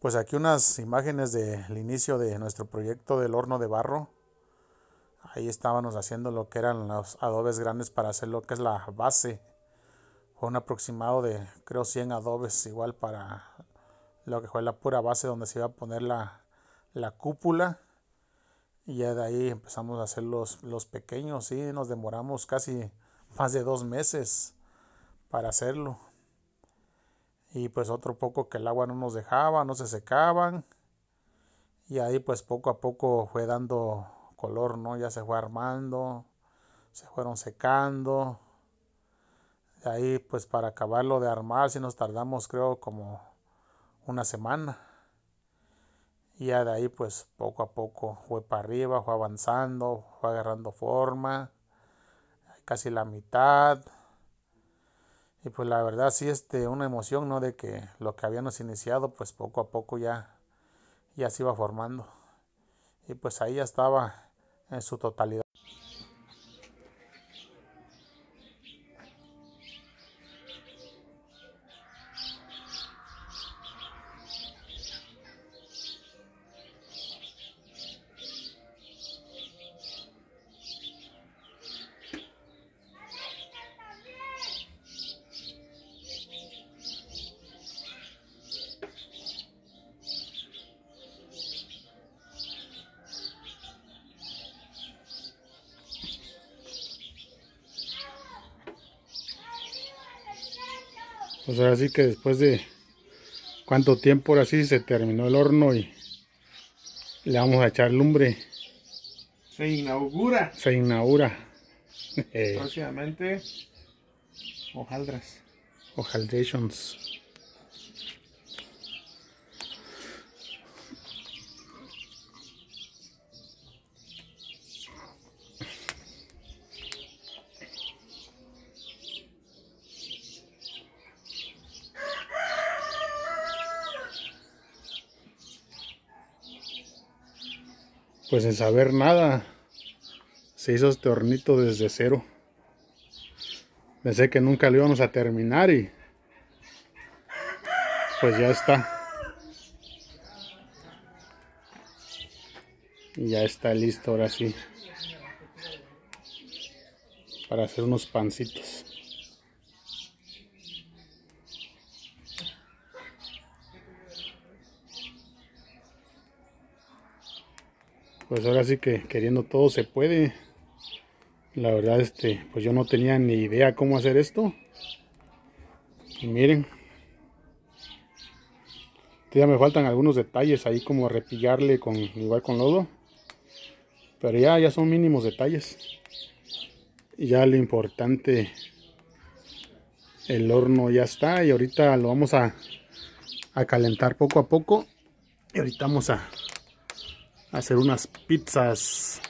Pues aquí unas imágenes del inicio de nuestro proyecto del horno de barro. Ahí estábamos haciendo lo que eran los adobes grandes para hacer lo que es la base. Fue un aproximado de creo 100 adobes igual para lo que fue la pura base donde se iba a poner la, cúpula. Y ya de ahí empezamos a hacer los, pequeños, y nos demoramos casi más de dos meses para hacerlo y pues otro poco que el agua no nos dejaba, no se secaban. Y ahí pues poco a poco fue dando color, ¿no? Ya se fue armando, se fueron secando. De ahí pues para acabarlo de armar si nos tardamos creo como una semana. Y ya de ahí pues poco a poco fue para arriba, fue avanzando, fue agarrando forma, casi la mitad, y pues la verdad sí, este, una emoción, ¿no? De que lo que habíamos iniciado, pues poco a poco ya, ya se iba formando. Y pues ahí ya estaba en su totalidad. pues ahora sí que después de cuánto tiempo ahora sí se terminó el horno y le vamos a echar lumbre. Se inaugura. Se inaugura. Próximamente, hojaldras. Hojaldrations. pues sin saber nada, se hizo este hornito desde cero. Pensé que nunca lo íbamos a terminar y pues ya está. ya está listo ahora sí. Para hacer unos pancitos. pues ahora sí que queriendo todo se puede. La verdad, este, pues yo no tenía ni idea cómo hacer esto. Y miren. Ya me faltan algunos detalles ahí como repillarle con igual con lodo. Pero ya, ya son mínimos detalles. Y ya lo importante, el horno ya está. Y ahorita lo vamos a, a calentar poco a poco. Y ahorita vamos a, hacer unas pizzas